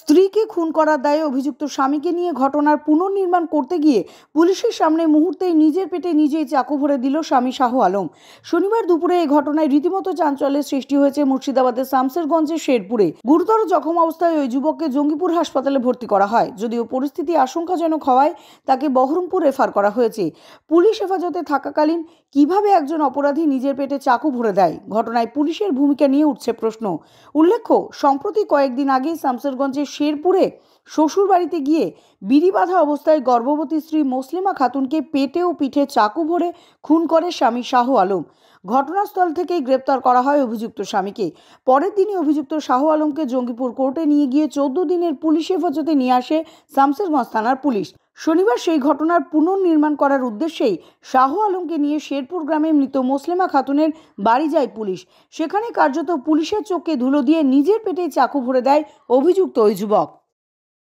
স্ত্রীকে খুন করার দায়ে অভিযুক্ত স্বামীকে নিয়ে ঘটনার পুনর্নির্মাণ করতে গিয়ে পুলিশের সামনে মুহূর্তেই নিজের পেটে নিজেই চাকু ভরে দিল স্বামী শাহ আলম শনিবার দুপুরে এই ঘটনায় রীতিমতো চাঞ্চল্যের সৃষ্টি হয়েছে মুর্শিদাবাদের শামসেরগঞ্জের শেরপুরে গুরুতর জখম অবস্থায় ওই যুবককে জঙ্গিপুর হাসপাতালে ভর্তি করা হয় যদিও পরিস্থিতি আশঙ্কাজনক হওয়ায় তাকে বহরমপুর রেফার করা হয়েছে পুলিশ হেফাজতে থাকাকালীন কিভাবে একজন অপরাধী নিজের পেটে চাকু ভরে দেয় ঘটনায় পুলিশের ভূমিকা নিয়ে উঠছে প্রশ্ন উল্লেখ্য সম্প্রতি কয়েকদিন আগে শামসেরগঞ্জে প্রদেশের শেরপুরে শ্বশুরবাড়িতে গিয়ে বিড়ি বাঁধা অবস্থায় গর্ভবতী স্ত্রী মুসলিমা খাতুনকে পেটে ও পিঠে চাকু ভরে খুন করে স্বামী শাহ আলম ঘটনাস্থল থেকেই গ্রেপ্তার করা হয় অভিযুক্ত স্বামীকে পরের দিনই অভিযুক্ত শাহ আলমকে জঙ্গিপুর কোর্টে নিয়ে গিয়ে চোদ্দ দিনের পুলিশ হেফাজতে নিয়ে আসে শামসেরগঞ্জ থানার পুলিশ শনিবার সেই ঘটনার পুনর্নির্মাণ করার উদ্দেশ্যেই শাহ আলমকে নিয়ে শেরপুর গ্রামে মৃত মোসলেমা খাতুনের বাড়ি যায় পুলিশ সেখানে কার্যত পুলিশের চোখকে ধুলো দিয়ে নিজের পেটে চাকু ভরে দেয় অভিযুক্ত ওই যুবক